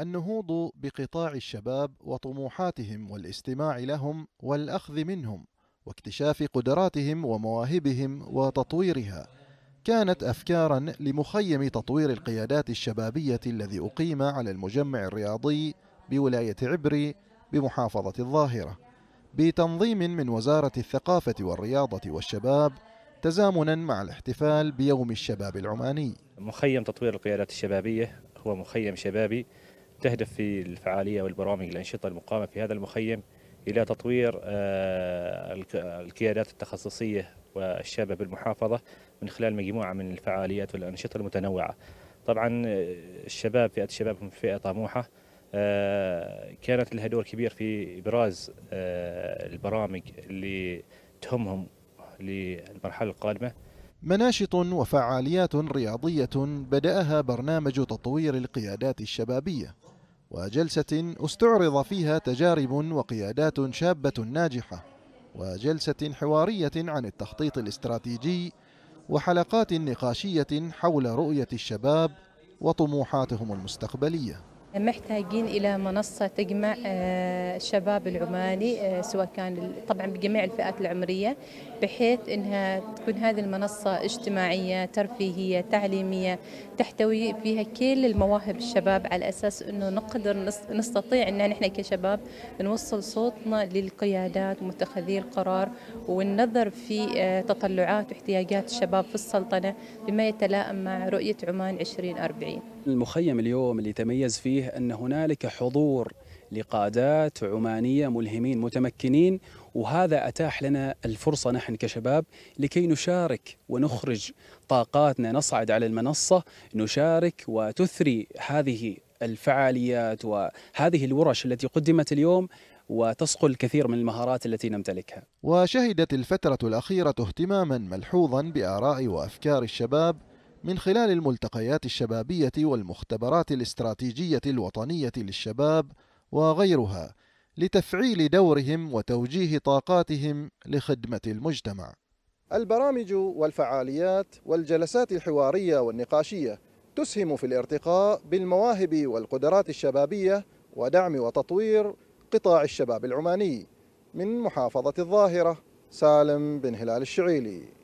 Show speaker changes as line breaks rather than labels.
النهوض بقطاع الشباب وطموحاتهم والاستماع لهم والاخذ منهم واكتشاف قدراتهم ومواهبهم وتطويرها كانت افكارا لمخيم تطوير القيادات الشبابيه الذي اقيم على المجمع الرياضي بولايه عبري بمحافظه الظاهره بتنظيم من وزاره الثقافه والرياضه والشباب تزامنا مع الاحتفال بيوم الشباب العماني
مخيم تطوير القيادات الشبابيه هو مخيم شبابي تهدف في الفعالية والبرامج الأنشطة المقامة في هذا المخيم إلى تطوير آه، القيادات التخصصية والشابة بالمحافظة من خلال مجموعة من الفعاليات والأنشطة المتنوعة طبعا آه، الشباب فئة الشباب هم فئة طموحة آه، كانت لها دور كبير في إبراز البرامج اللي تهمهم للمرحلة القادمة
مناشط وفعاليات رياضية بدأها برنامج تطوير القيادات الشبابية وجلسة استعرض فيها تجارب وقيادات شابة ناجحة وجلسة حوارية عن التخطيط الاستراتيجي وحلقات نقاشية حول رؤية الشباب وطموحاتهم المستقبلية
محتاجين الى منصه تجمع آه، الشباب العماني آه، سواء كان طبعا بجميع الفئات العمريه بحيث انها تكون هذه المنصه اجتماعيه ترفيهيه تعليميه تحتوي فيها كل المواهب الشباب على اساس انه نقدر نستطيع ان نحن كشباب نوصل صوتنا للقيادات ومتخذي القرار والنظر في آه، تطلعات واحتياجات الشباب في السلطنه بما يتلائم مع رؤيه عمان 2040
المخيم اليوم اللي تميز فيه فيه أن هنالك حضور لقادات عمانية ملهمين متمكنين وهذا أتاح لنا الفرصة نحن كشباب لكي نشارك ونخرج طاقاتنا نصعد على المنصة نشارك وتثري هذه الفعاليات وهذه الورش التي قدمت اليوم وتصقل الكثير من المهارات التي نمتلكها.
وشهدت الفترة الأخيرة اهتماما ملحوظا بآراء وأفكار الشباب من خلال الملتقيات الشبابية والمختبرات الاستراتيجية الوطنية للشباب وغيرها لتفعيل دورهم وتوجيه طاقاتهم لخدمة المجتمع. البرامج والفعاليات والجلسات الحوارية والنقاشية تسهم في الارتقاء بالمواهب والقدرات الشبابية ودعم وتطوير قطاع الشباب العماني من محافظة الظاهرة سالم بن هلال الشعيلي